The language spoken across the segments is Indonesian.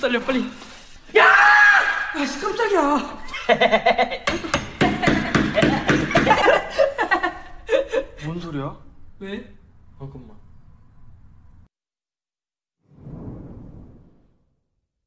손 떨려 빨리 야! 아 깜짝이야 뭔 소리야? 왜? 잠깐만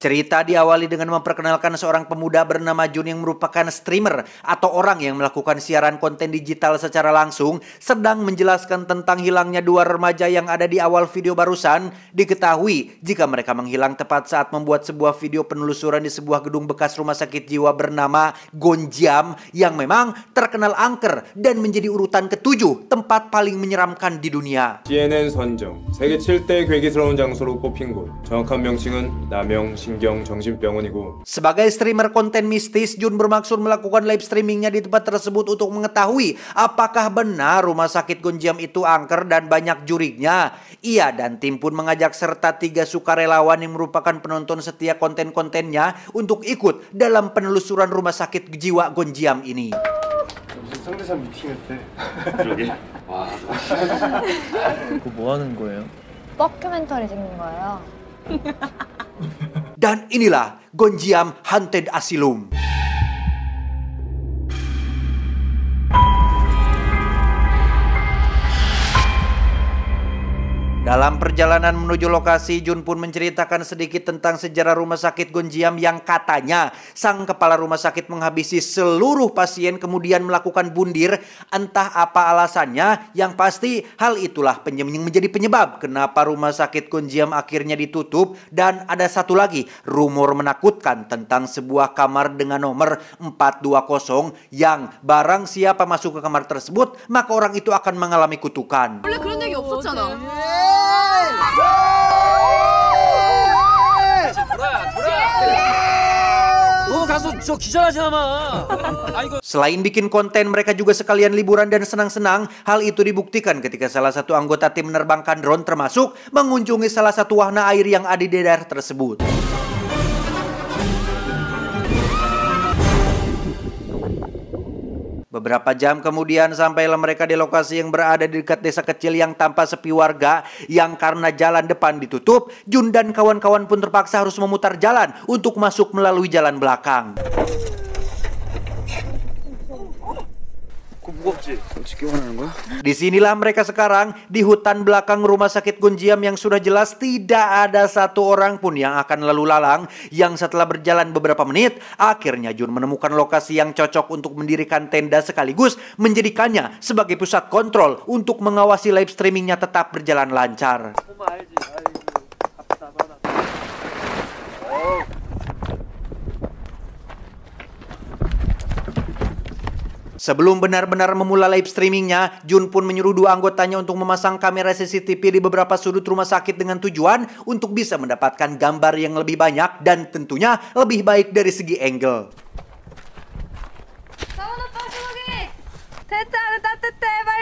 Cerita diawali dengan memperkenalkan seorang pemuda bernama Jun yang merupakan streamer atau orang yang melakukan siaran konten digital secara langsung sedang menjelaskan tentang hilangnya dua remaja yang ada di awal video barusan diketahui jika mereka menghilang tepat saat membuat sebuah video penelusuran di sebuah gedung bekas rumah sakit jiwa bernama Gonjam yang memang terkenal angker dan menjadi urutan ketujuh tempat paling menyeramkan di dunia. CNN 선정 세계 7대 괴기스러운 장소로 꼽힌 곳 정확한 명칭은 남영시 신경 정신병원이고 Sebagai streamer konten mistis, Jun bermaksud melakukan live streamingnya di tempat tersebut untuk mengetahui apakah benar rumah sakit Gonjiam itu angker dan banyak juriknya. Ia dan tim pun mengajak serta tiga sukarelawan yang merupakan penonton setia konten-kontennya untuk ikut dalam penelusuran rumah sakit jiwa Gonjiam ini. 무슨 미팅했대. 그러게. 와. 하는 거예요? 뻑큐멘터리 찍는 거예요. Dan inilah Gonjiam Hunted Asylum. Dalam perjalanan menuju lokasi, Jun pun menceritakan sedikit tentang sejarah rumah sakit Gonjiam yang katanya sang kepala rumah sakit menghabisi seluruh pasien kemudian melakukan bundir entah apa alasannya yang pasti hal itulah yang menjadi penyebab kenapa rumah sakit Gonjiam akhirnya ditutup dan ada satu lagi rumor menakutkan tentang sebuah kamar dengan nomor 420 yang barang siapa masuk ke kamar tersebut maka orang itu akan mengalami kutukan. Oh, Selain bikin konten, mereka juga sekalian liburan dan senang-senang. Hal itu dibuktikan ketika salah satu anggota tim menerbangkan drone termasuk mengunjungi salah satu wahana air yang ada di daerah tersebut. Beberapa jam kemudian sampailah mereka di lokasi yang berada di dekat desa kecil yang tanpa sepi warga yang karena jalan depan ditutup, Jun dan kawan-kawan pun terpaksa harus memutar jalan untuk masuk melalui jalan belakang. Di sinilah Disinilah mereka sekarang di hutan belakang rumah sakit Gunjiam yang sudah jelas tidak ada satu orang pun yang akan lalu lalang yang setelah berjalan beberapa menit akhirnya Jun menemukan lokasi yang cocok untuk mendirikan tenda sekaligus menjadikannya sebagai pusat kontrol untuk mengawasi live streamingnya tetap berjalan lancar. Sebelum benar-benar memulai live streamingnya, Jun pun menyuruh dua anggotanya untuk memasang kamera CCTV di beberapa sudut rumah sakit dengan tujuan untuk bisa mendapatkan gambar yang lebih banyak dan tentunya lebih baik dari segi angle. Kamu lepas Teta, tetap, tetap, tetap,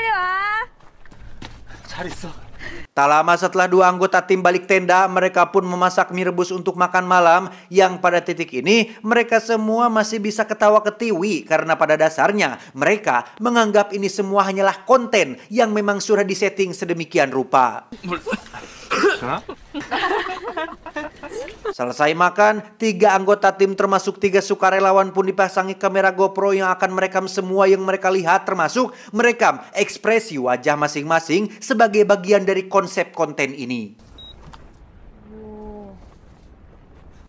Tak lama setelah dua anggota tim balik tenda, mereka pun memasak mie rebus untuk makan malam yang pada titik ini mereka semua masih bisa ketawa ketiwi karena pada dasarnya mereka menganggap ini semua hanyalah konten yang memang sudah disetting sedemikian rupa. Selesai makan, tiga anggota tim termasuk tiga sukarelawan pun dipasangi kamera GoPro yang akan merekam semua yang mereka lihat termasuk merekam ekspresi wajah masing-masing sebagai bagian dari konsep konten ini.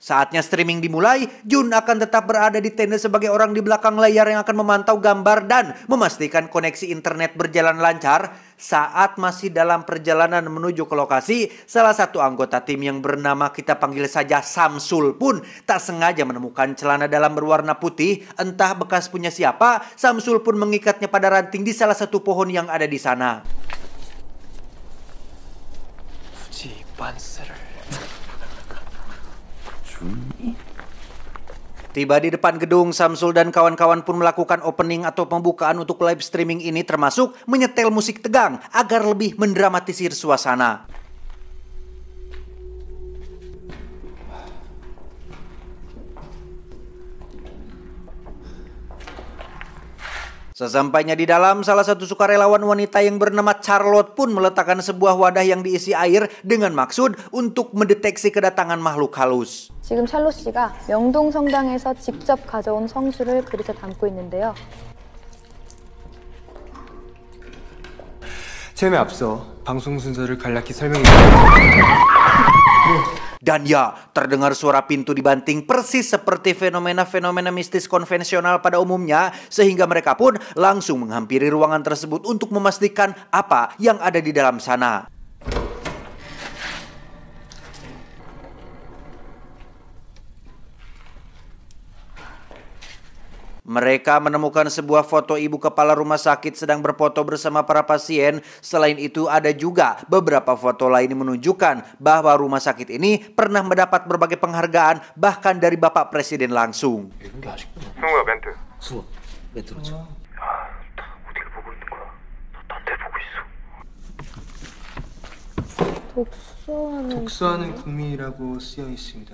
Saatnya streaming dimulai, Jun akan tetap berada di tenda sebagai orang di belakang layar yang akan memantau gambar dan memastikan koneksi internet berjalan lancar saat masih dalam perjalanan menuju ke lokasi, salah satu anggota tim yang bernama kita panggil saja Samsul pun tak sengaja menemukan celana dalam berwarna putih, entah bekas punya siapa, Samsul pun mengikatnya pada ranting di salah satu pohon yang ada di sana. Tiba di depan gedung, Samsul dan kawan-kawan pun melakukan opening atau pembukaan untuk live streaming ini termasuk menyetel musik tegang agar lebih mendramatisir suasana. Sesampainya di dalam, salah satu sukarelawan wanita yang bernama Charlotte pun meletakkan sebuah wadah yang diisi air dengan maksud untuk mendeteksi kedatangan makhluk halus. 지금 샬롯 씨가 명동 성당에서 직접 가져온 성수를 그릇에 담고 있는데요. 앞서 방송 순서를 간략히 설명해 Dan ya, terdengar suara pintu dibanting persis seperti fenomena-fenomena mistis konvensional pada umumnya, sehingga mereka pun langsung menghampiri ruangan tersebut untuk memastikan apa yang ada di dalam sana. Mereka menemukan sebuah foto ibu kepala rumah sakit sedang berfoto bersama para pasien. Selain itu ada juga beberapa foto lain yang menunjukkan bahwa rumah sakit ini pernah mendapat berbagai penghargaan bahkan dari Bapak Presiden langsung. 독서하는 독서하는 국민이라고 쓰여 있습니다.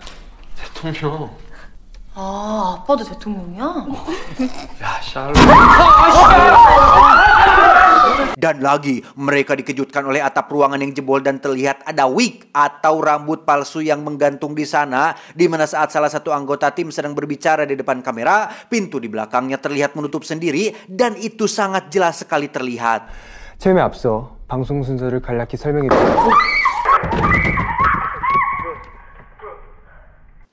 대통령 아, 아빠도 대통령이야? Ya Dan lagi mereka dikejutkan oleh atap ruangan yang jebol dan terlihat ada wig atau rambut palsu yang menggantung di sana di mana saat salah satu anggota tim sedang berbicara di depan kamera pintu di belakangnya terlihat menutup sendiri dan itu sangat jelas sekali terlihat. 앞서 방송 순서를 간략히 설명해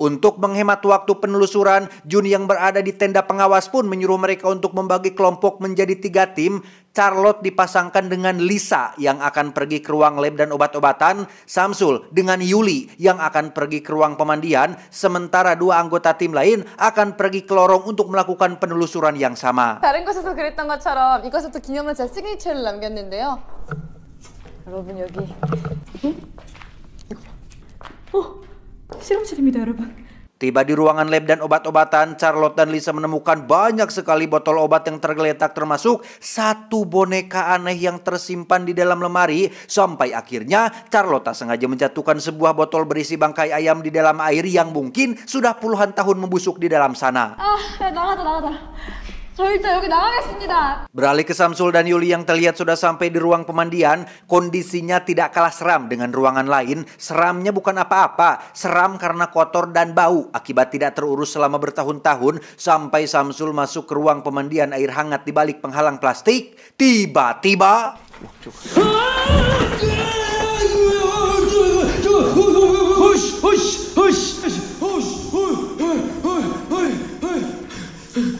untuk menghemat waktu penelusuran, Juni yang berada di tenda pengawas pun menyuruh mereka untuk membagi kelompok menjadi tiga tim. Charlotte dipasangkan dengan Lisa yang akan pergi ke ruang lab dan obat-obatan, Samsul dengan Yuli yang akan pergi ke ruang pemandian, sementara dua anggota tim lain akan pergi ke lorong untuk melakukan penelusuran yang sama. 다른 yogi. Oh. Tiba di ruangan lab dan obat-obatan, Charlotte dan Lisa menemukan banyak sekali botol obat yang tergeletak termasuk satu boneka aneh yang tersimpan di dalam lemari sampai akhirnya Charlotte sengaja menjatuhkan sebuah botol berisi bangkai ayam di dalam air yang mungkin sudah puluhan tahun membusuk di dalam sana. Ah, eh, tolong, Beralih ke Samsul dan Yuli yang terlihat sudah sampai di ruang pemandian, kondisinya tidak kalah seram dengan ruangan lain. Seramnya bukan apa-apa, seram karena kotor dan bau akibat tidak terurus selama bertahun-tahun sampai Samsul masuk ke ruang pemandian air hangat di balik penghalang plastik. Tiba-tiba...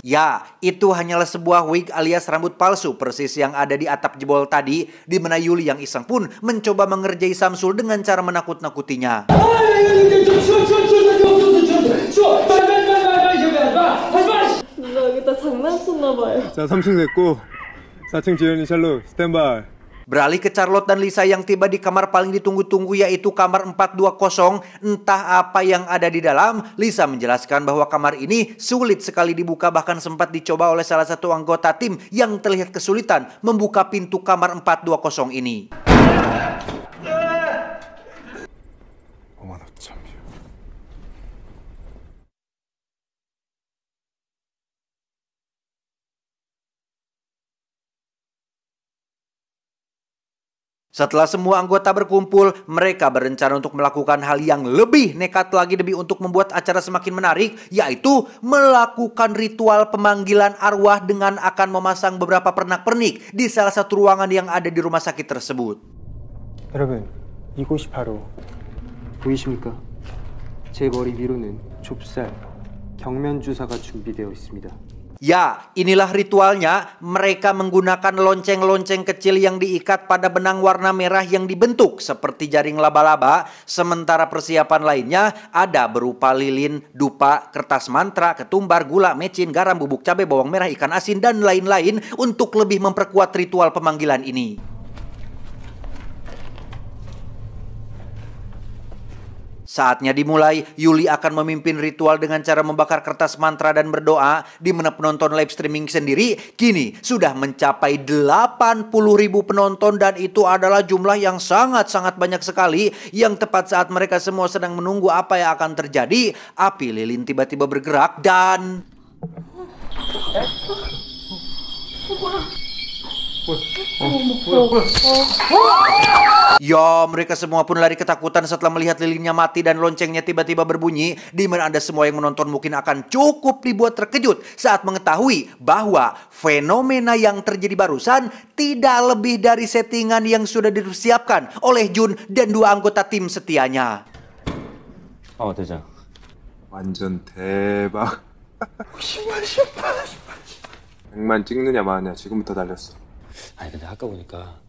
Ya, itu hanyalah sebuah wig alias rambut palsu persis yang ada di atap jebol tadi di mana Yuli yang iseng pun mencoba mengerjai Samsul dengan cara menakut-nakutinya. 자, 3층 됐고 4층 지현이 샬롯 스탠바이. Beralih ke Charlotte dan Lisa yang tiba di kamar paling ditunggu-tunggu yaitu kamar 420. Entah apa yang ada di dalam, Lisa menjelaskan bahwa kamar ini sulit sekali dibuka bahkan sempat dicoba oleh salah satu anggota tim yang terlihat kesulitan membuka pintu kamar 420 ini. Setelah semua anggota berkumpul, mereka berencana untuk melakukan hal yang lebih nekat lagi demi untuk membuat acara semakin menarik, yaitu melakukan ritual pemanggilan arwah dengan akan memasang beberapa pernak-pernik di salah satu ruangan yang ada di rumah sakit tersebut. 여러분, 이곳이 바로 보이십니까? 제 머리 위로는 좁쌀 경면 주사가 준비되어 있습니다. Ya, inilah ritualnya. Mereka menggunakan lonceng-lonceng kecil yang diikat pada benang warna merah yang dibentuk seperti jaring laba-laba. Sementara persiapan lainnya ada berupa lilin, dupa, kertas mantra, ketumbar, gula, mecin, garam, bubuk cabai, bawang merah, ikan asin, dan lain-lain untuk lebih memperkuat ritual pemanggilan ini. Saatnya dimulai, Yuli akan memimpin ritual dengan cara membakar kertas mantra dan berdoa di mana penonton live streaming sendiri kini sudah mencapai 80 ribu penonton dan itu adalah jumlah yang sangat-sangat banyak sekali yang tepat saat mereka semua sedang menunggu apa yang akan terjadi, api lilin tiba-tiba bergerak dan... Eh? Yo, ya, mereka semua pun lari ketakutan setelah melihat lilinnya mati dan loncengnya tiba-tiba berbunyi, di mana Anda semua yang menonton mungkin akan cukup dibuat terkejut saat mengetahui bahwa fenomena yang terjadi barusan tidak lebih dari settingan yang sudah disiapkan oleh Jun dan dua anggota tim setianya. Oh, 대장. 완전 대박. 100만 찍느냐 마느냐 지금부터 달렸어. 아니 근데 아까 보니까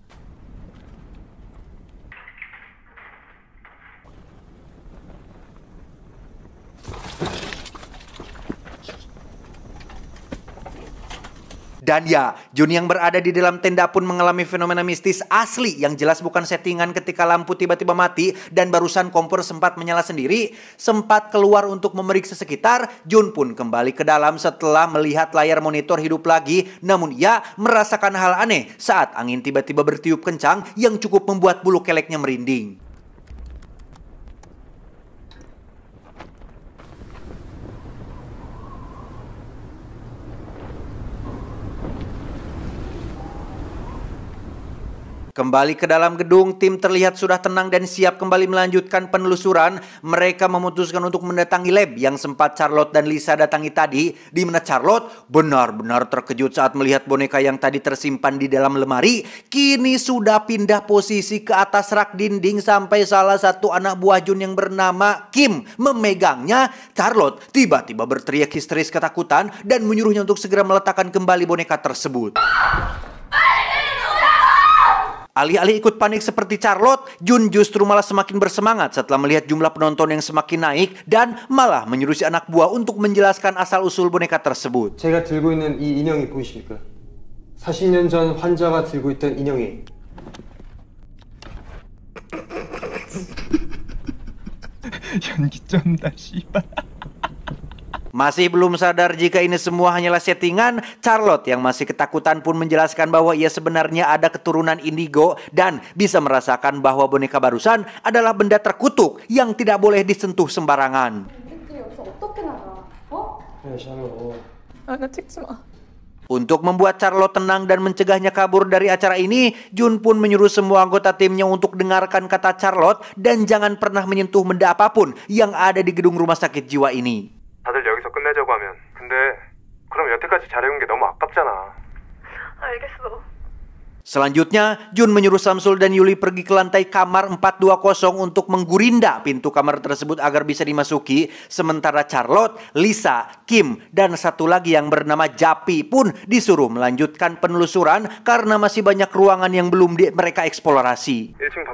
Dan ya, Jun yang berada di dalam tenda pun mengalami fenomena mistis asli yang jelas bukan settingan ketika lampu tiba-tiba mati dan barusan kompor sempat menyala sendiri, sempat keluar untuk memeriksa sekitar, Jun pun kembali ke dalam setelah melihat layar monitor hidup lagi. Namun ia merasakan hal aneh saat angin tiba-tiba bertiup kencang yang cukup membuat bulu keleknya merinding. Kembali ke dalam gedung, tim terlihat sudah tenang dan siap kembali melanjutkan penelusuran. Mereka memutuskan untuk mendatangi lab yang sempat Charlotte dan Lisa datangi tadi, di mana Charlotte benar-benar terkejut saat melihat boneka yang tadi tersimpan di dalam lemari, kini sudah pindah posisi ke atas rak dinding sampai salah satu anak buah Jun yang bernama Kim memegangnya. Charlotte tiba-tiba berteriak histeris ketakutan dan menyuruhnya untuk segera meletakkan kembali boneka tersebut. Alih-alih ikut panik seperti Charlotte, Jun justru malah semakin bersemangat setelah melihat jumlah penonton yang semakin naik dan malah menyuruh si anak buah untuk menjelaskan asal-usul boneka tersebut. Saya 들고 있는 Masih belum sadar jika ini semua hanyalah settingan, Charlotte yang masih ketakutan pun menjelaskan bahwa ia sebenarnya ada keturunan indigo dan bisa merasakan bahwa boneka barusan adalah benda terkutuk yang tidak boleh disentuh sembarangan. Untuk membuat Charlotte tenang dan mencegahnya kabur dari acara ini, Jun pun menyuruh semua anggota timnya untuk dengarkan kata Charlotte dan jangan pernah menyentuh benda apapun yang ada di gedung rumah sakit jiwa ini. 하려고 하면. 근데 그럼 여태까지 잘해온 게 너무 아깝잖아. 알겠어. Selanjutnya, Jun menyuruh Samsul dan Yuli pergi ke lantai kamar 420 untuk menggurinda pintu kamar tersebut agar bisa dimasuki. Sementara Charlotte, Lisa, Kim, dan satu lagi yang bernama Japi pun disuruh melanjutkan penelusuran karena masih banyak ruangan yang belum di mereka eksplorasi. 1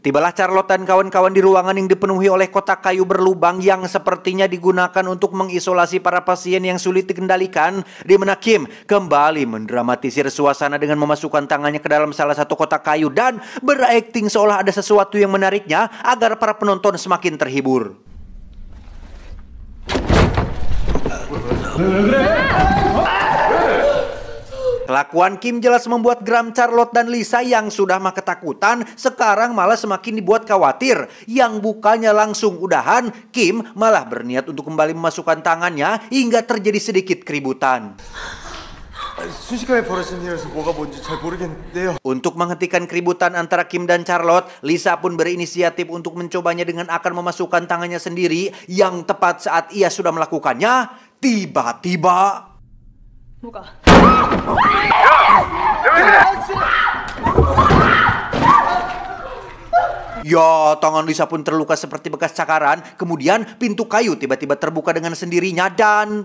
Tibalah Charlotte dan kawan-kawan di ruangan yang dipenuhi oleh kotak kayu berlubang yang sepertinya digunakan untuk mengisolasi para pasien yang sulit dikendalikan. Di mana Kim kembali mendramatisir suasana dengan memasukkan tangannya ke dalam salah satu kotak kayu dan berakting seolah ada sesuatu yang menariknya agar para penonton semakin terhibur. Kelakuan Kim jelas membuat Gram, Charlotte, dan Lisa yang sudah mah ketakutan sekarang malah semakin dibuat khawatir. Yang bukannya langsung udahan, Kim malah berniat untuk kembali memasukkan tangannya hingga terjadi sedikit keributan. Untuk menghentikan keributan antara Kim dan Charlotte, Lisa pun berinisiatif untuk mencobanya dengan akan memasukkan tangannya sendiri yang tepat saat ia sudah melakukannya, tiba-tiba... Muka. Yo, tangan Lisa pun terluka seperti bekas cakaran. Kemudian pintu kayu tiba-tiba terbuka dengan sendirinya dan...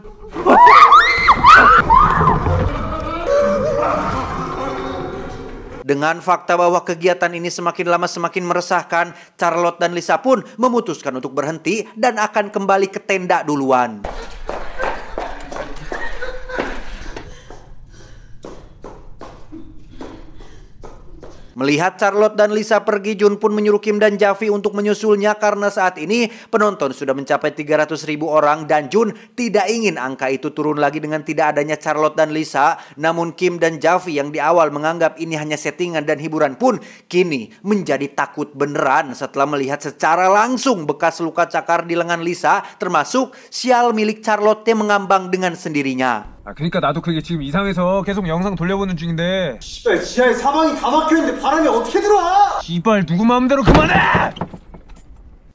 Dengan fakta bahwa kegiatan ini semakin lama semakin meresahkan, Charlotte dan Lisa pun memutuskan untuk berhenti dan akan kembali ke tenda duluan. Melihat Charlotte dan Lisa pergi, Jun pun menyuruh Kim dan Javi untuk menyusulnya karena saat ini penonton sudah mencapai 300 ribu orang dan Jun tidak ingin angka itu turun lagi dengan tidak adanya Charlotte dan Lisa. Namun Kim dan Javi yang di awal menganggap ini hanya settingan dan hiburan pun kini menjadi takut beneran setelah melihat secara langsung bekas luka cakar di lengan Lisa termasuk sial milik Charlotte yang mengambang dengan sendirinya. 아 그러니까 나도 그게 지금 이상해서 계속 영상 돌려보는 중인데 씨발 지하에 사방이 다 막혀있는데 바람이 어떻게 들어와? 씨발 누구 마음대로 그만해!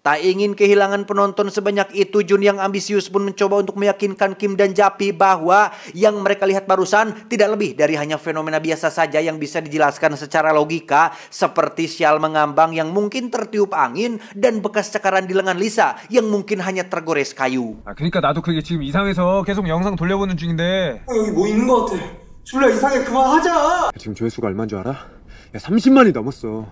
Tak ingin kehilangan penonton sebanyak itu, Jun yang ambisius pun mencoba untuk meyakinkan Kim dan Japi bahwa yang mereka lihat barusan tidak lebih dari hanya fenomena biasa saja yang bisa dijelaskan secara logika seperti sial mengambang yang mungkin tertiup angin dan bekas cakaran di lengan Lisa yang mungkin hanya tergores kayu. Ah, 그러니까 나도 그게 지금 이상해서 계속 영상 돌려보는 중인데. 여기 뭐 있는 것 같아. 줄라 이상해 그만하자. 지금 조회수가 얼마인 줄 알아? 야30 넘었어.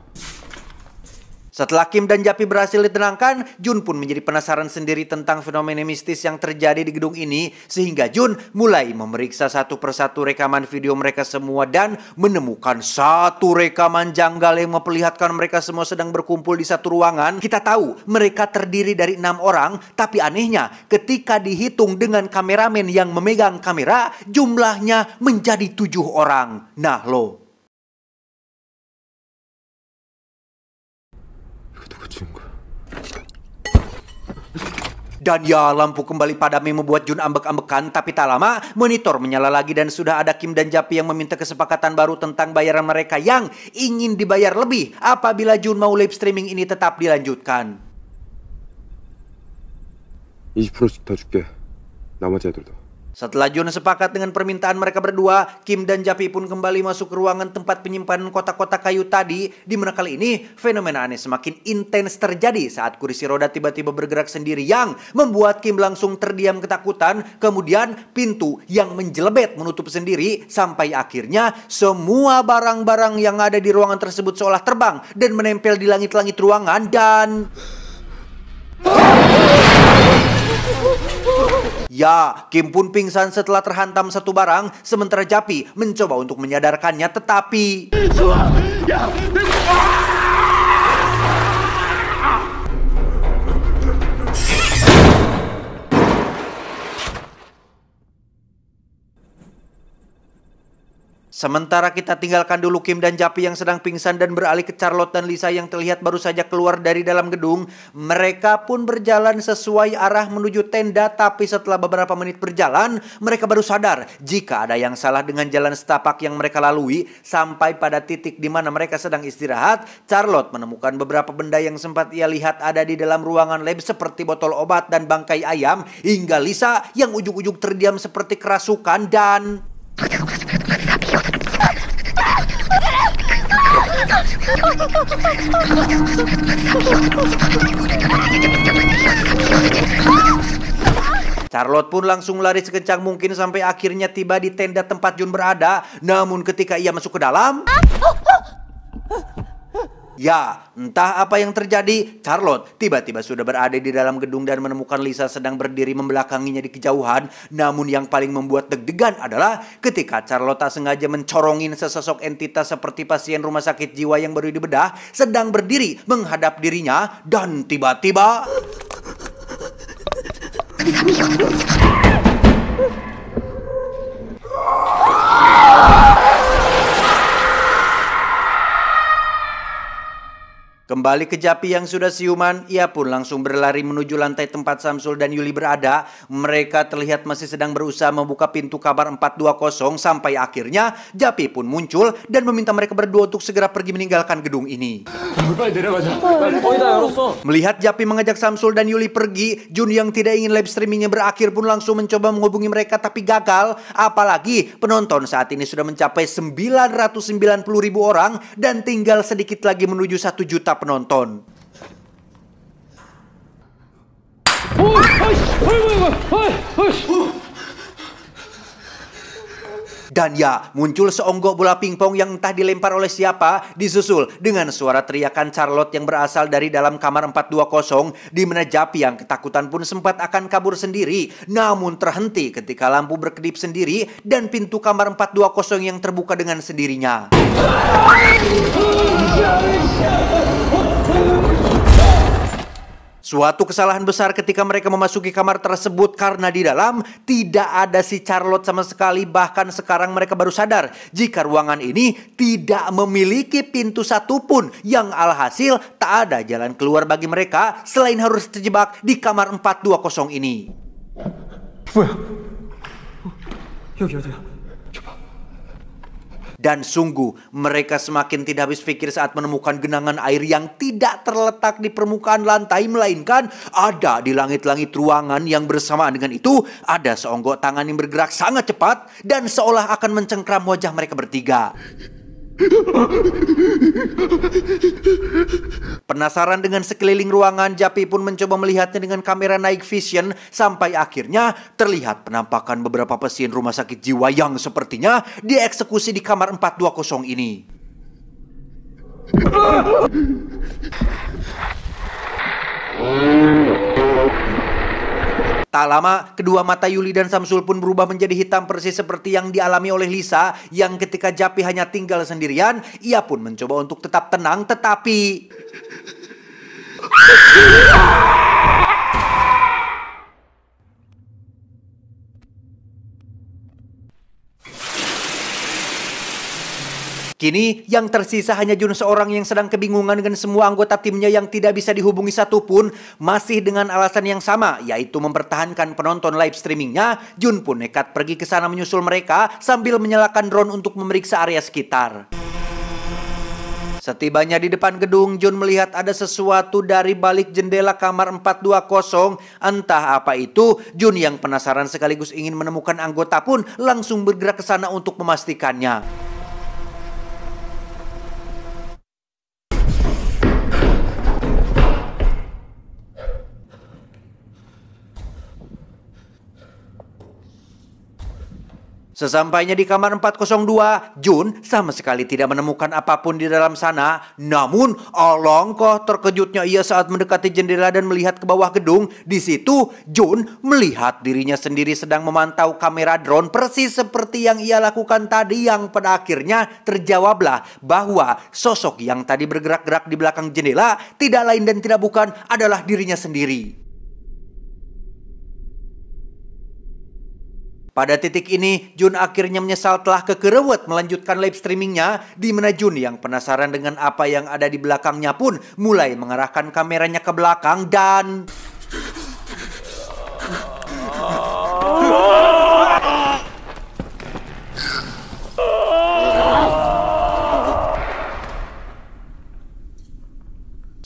Setelah Kim dan Japi berhasil ditenangkan, Jun pun menjadi penasaran sendiri tentang fenomena mistis yang terjadi di gedung ini sehingga Jun mulai memeriksa satu persatu rekaman video mereka semua dan menemukan satu rekaman janggal yang memperlihatkan mereka semua sedang berkumpul di satu ruangan. Kita tahu mereka terdiri dari enam orang, tapi anehnya ketika dihitung dengan kameramen yang memegang kamera, jumlahnya menjadi tujuh orang. Nah loh. ke Dan ya lampu kembali padamai membuat Jun ambek-ambekan tapi tak lama monitor menyala lagi dan sudah ada Kim dan Japi yang meminta kesepakatan baru tentang bayaran mereka yang ingin dibayar lebih apabila Jun mau live streaming ini tetap dilanjutkan. 20%씩 더 줄게. 나머지 애들도. Setelah Jun sepakat dengan permintaan mereka berdua, Kim dan Japi pun kembali masuk ke ruangan tempat penyimpanan kotak-kotak kayu tadi. Di mana kali ini, fenomena aneh semakin intens terjadi saat kursi roda tiba-tiba bergerak sendiri yang membuat Kim langsung terdiam ketakutan. Kemudian pintu yang menjelebet menutup sendiri sampai akhirnya semua barang-barang yang ada di ruangan tersebut seolah terbang dan menempel di langit-langit ruangan dan... Ya, Kim pun pingsan setelah terhantam satu barang, sementara Japi mencoba untuk menyadarkannya tetapi... Ya, Sementara kita tinggalkan dulu Kim dan Japi yang sedang pingsan dan beralih ke Charlotte dan Lisa yang terlihat baru saja keluar dari dalam gedung. Mereka pun berjalan sesuai arah menuju tenda tapi setelah beberapa menit berjalan mereka baru sadar jika ada yang salah dengan jalan setapak yang mereka lalui sampai pada titik di mana mereka sedang istirahat. Charlotte menemukan beberapa benda yang sempat ia lihat ada di dalam ruangan lab seperti botol obat dan bangkai ayam hingga Lisa yang ujung-ujung terdiam seperti kerasukan dan... Charlotte pun langsung lari sekencang mungkin sampai akhirnya tiba di tenda tempat Jun berada. Namun ketika ia masuk ke dalam... Ya, entah apa yang terjadi, Charlotte tiba-tiba sudah berada di dalam gedung dan menemukan Lisa sedang berdiri membelakanginya di kejauhan. Namun yang paling membuat deg-degan adalah ketika Charlotte tak sengaja mencorongin sesosok entitas seperti pasien rumah sakit jiwa yang baru dibedah sedang berdiri menghadap dirinya dan tiba-tiba... Kembali ke Japi yang sudah siuman, ia pun langsung berlari menuju lantai tempat Samsul dan Yuli berada. Mereka terlihat masih sedang berusaha membuka pintu kabar 420 sampai akhirnya Japi pun muncul dan meminta mereka berdua untuk segera pergi meninggalkan gedung ini. Melihat Japi mengajak Samsul dan Yuli pergi, Jun yang tidak ingin live streamingnya berakhir pun langsung mencoba menghubungi mereka tapi gagal. Apalagi penonton saat ini sudah mencapai 990 ribu orang dan tinggal sedikit lagi menuju 1 juta penonton. Dan ya, muncul seonggok bola pingpong yang entah dilempar oleh siapa, disusul dengan suara teriakan Charlotte yang berasal dari dalam kamar 420, di mana Japi yang ketakutan pun sempat akan kabur sendiri, namun terhenti ketika lampu berkedip sendiri dan pintu kamar 420 yang terbuka dengan sendirinya. Suatu kesalahan besar ketika mereka memasuki kamar tersebut karena di dalam tidak ada si Charlotte sama sekali. Bahkan sekarang mereka baru sadar jika ruangan ini tidak memiliki pintu satupun yang alhasil tak ada jalan keluar bagi mereka selain harus terjebak di kamar 420 ini. Dan sungguh, mereka semakin tidak habis pikir saat menemukan genangan air yang tidak terletak di permukaan lantai, melainkan ada di langit-langit ruangan yang bersamaan dengan itu, ada seonggok tangan yang bergerak sangat cepat dan seolah akan mencengkram wajah mereka bertiga. Penasaran dengan sekeliling ruangan, Japi pun mencoba melihatnya dengan kamera naik vision sampai akhirnya terlihat penampakan beberapa pasien rumah sakit jiwa yang sepertinya dieksekusi di kamar 420 ini. Tak lama, kedua mata Yuli dan Samsul pun berubah menjadi hitam persis seperti yang dialami oleh Lisa yang ketika Japi hanya tinggal sendirian, ia pun mencoba untuk tetap tenang tetapi... Kini yang tersisa hanya Jun seorang yang sedang kebingungan dengan semua anggota timnya yang tidak bisa dihubungi satupun masih dengan alasan yang sama yaitu mempertahankan penonton live streamingnya. Jun pun nekat pergi ke sana menyusul mereka sambil menyalakan drone untuk memeriksa area sekitar. Setibanya di depan gedung, Jun melihat ada sesuatu dari balik jendela kamar 420. Entah apa itu, Jun yang penasaran sekaligus ingin menemukan anggota pun langsung bergerak ke sana untuk memastikannya. Sesampainya di kamar 402, Jun sama sekali tidak menemukan apapun di dalam sana. Namun, alangkah terkejutnya ia saat mendekati jendela dan melihat ke bawah gedung. Di situ, Jun melihat dirinya sendiri sedang memantau kamera drone persis seperti yang ia lakukan tadi yang pada akhirnya terjawablah bahwa sosok yang tadi bergerak-gerak di belakang jendela tidak lain dan tidak bukan adalah dirinya sendiri. Pada titik ini, Jun akhirnya menyesal telah kekerewet melanjutkan live streamingnya, di mana Jun yang penasaran dengan apa yang ada di belakangnya pun mulai mengarahkan kameranya ke belakang dan...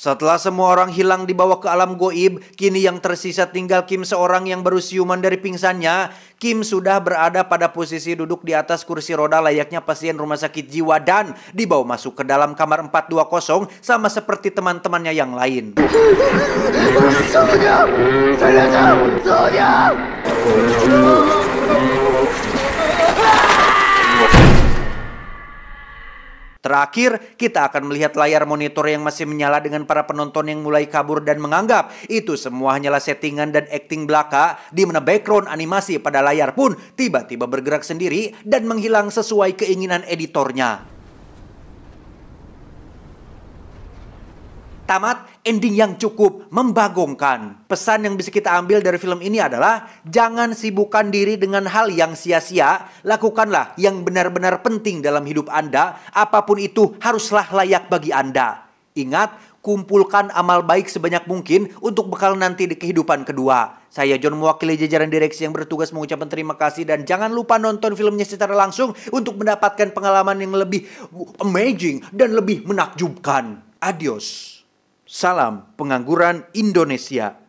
Setelah semua orang hilang dibawa ke alam goib, kini yang tersisa tinggal Kim seorang yang baru siuman dari pingsannya. Kim sudah berada pada posisi duduk di atas kursi roda layaknya pasien rumah sakit jiwa dan dibawa masuk ke dalam kamar 420 sama seperti teman-temannya yang lain. Sonya! Sonya! Sonya! Terakhir, kita akan melihat layar monitor yang masih menyala dengan para penonton yang mulai kabur dan menganggap itu semua hanyalah settingan dan acting belaka di mana background animasi pada layar pun tiba-tiba bergerak sendiri dan menghilang sesuai keinginan editornya. tamat, ending yang cukup, membagongkan. Pesan yang bisa kita ambil dari film ini adalah jangan sibukkan diri dengan hal yang sia-sia, lakukanlah yang benar-benar penting dalam hidup Anda, apapun itu haruslah layak bagi Anda. Ingat, kumpulkan amal baik sebanyak mungkin untuk bekal nanti di kehidupan kedua. Saya John mewakili jajaran direksi yang bertugas mengucapkan terima kasih dan jangan lupa nonton filmnya secara langsung untuk mendapatkan pengalaman yang lebih amazing dan lebih menakjubkan. Adios. Salam pengangguran Indonesia.